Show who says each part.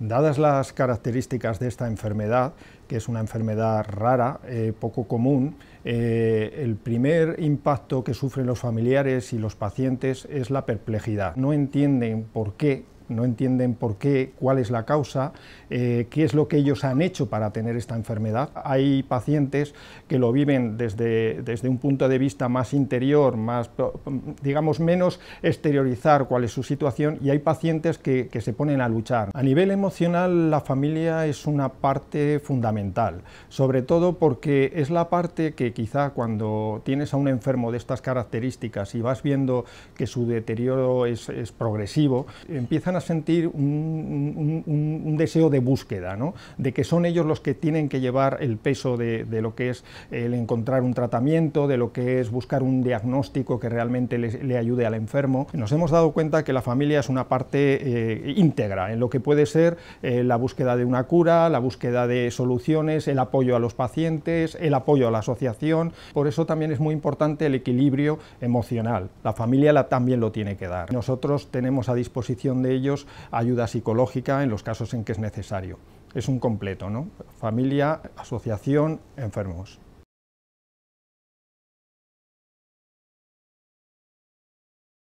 Speaker 1: Dadas las características de esta enfermedad, que es una enfermedad
Speaker 2: rara, eh, poco común, eh, el primer impacto que sufren los familiares y los pacientes es la perplejidad. No entienden por qué no entienden por qué, cuál es la causa, eh, qué es lo que ellos han hecho para tener esta enfermedad. Hay pacientes que lo viven desde, desde un punto de vista más interior, más, digamos, menos exteriorizar cuál es su situación y hay pacientes que, se ponen a luchar. A nivel emocional, la familia es una parte fundamental, sobre todo porque es la parte que quizá cuando tienes a un enfermo de estas características y vas viendo que su deterioro es, es progresivo, empiezan a sentir un, deseo de búsqueda, de que son ellos los que tienen que llevar el peso de, lo que es el encontrar un tratamiento, de lo que es buscar un diagnóstico que realmente le, le ayude al enfermo. Nos hemos dado cuenta que la familia es una parte eh, íntegra en lo que puede ser eh, la búsqueda de una cura, la búsqueda de soluciones, el apoyo a los pacientes, el apoyo a la asociación. Por eso también es muy importante el equilibrio emocional. La familia la, también lo tiene que dar. Nosotros tenemos a disposición de ellos ayuda psicológica en los casos en que es necesario. Es un completo, ¿no? Familia, asociación,
Speaker 1: enfermos.